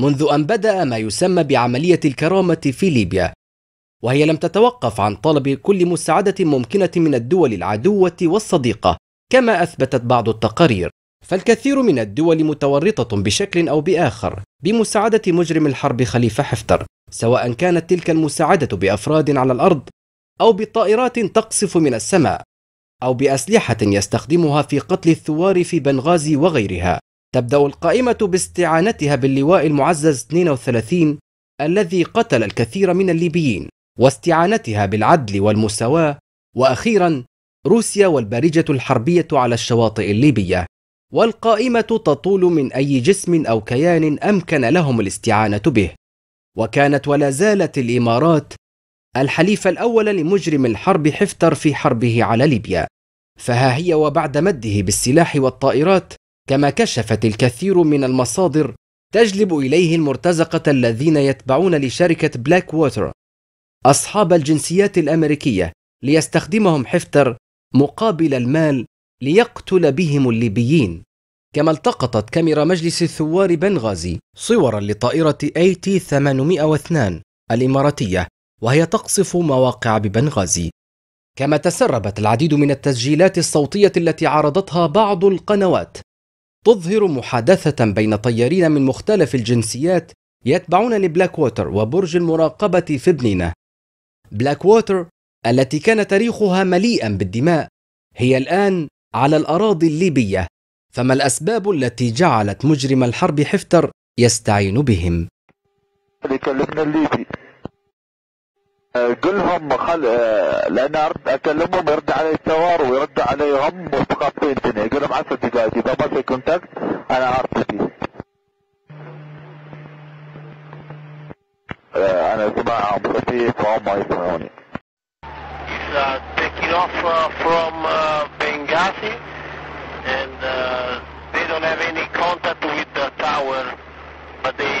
منذ أن بدأ ما يسمى بعملية الكرامة في ليبيا وهي لم تتوقف عن طلب كل مساعدة ممكنة من الدول العدوة والصديقة كما أثبتت بعض التقارير فالكثير من الدول متورطة بشكل أو بآخر بمساعدة مجرم الحرب خليفة حفتر سواء كانت تلك المساعدة بأفراد على الأرض أو بطائرات تقصف من السماء أو بأسلحة يستخدمها في قتل الثوار في بنغازي وغيرها تبدأ القائمة باستعانتها باللواء المعزز 32 الذي قتل الكثير من الليبيين واستعانتها بالعدل والمساواة وأخيرا روسيا والبارجة الحربية على الشواطئ الليبية والقائمة تطول من أي جسم أو كيان أمكن لهم الاستعانة به وكانت ولا زالت الإمارات الحليف الأول لمجرم الحرب حفتر في حربه على ليبيا فها هي وبعد مده بالسلاح والطائرات كما كشفت الكثير من المصادر تجلب إليه المرتزقة الذين يتبعون لشركة بلاك ووتر أصحاب الجنسيات الأمريكية ليستخدمهم حفتر مقابل المال ليقتل بهم الليبيين كما التقطت كاميرا مجلس الثوار بنغازي صورا لطائرة اي تي 802 الإماراتية وهي تقصف مواقع ببنغازي كما تسربت العديد من التسجيلات الصوتية التي عرضتها بعض القنوات تظهر محادثة بين طيارين من مختلف الجنسيات يتبعون لبلاك ووتر وبرج المراقبة في ابننا. بلاك ووتر التي كان تاريخها مليئا بالدماء هي الآن على الأراضي الليبية، فما الأسباب التي جعلت مجرم الحرب حفتر يستعين بهم؟ الليبي قلهم خل لان ارد اكلمهم يرد علي الثوار ويرد علي هم متقاطعين الدنيا يقول لهم 10 دقائق اذا ما في كونتاكت انا ارد ارتدي آه، انا اسمعهم خفيف وهم ما يسمعوني taking off uh, from uh, Benghazi and uh, they don't have any contact with the tower but they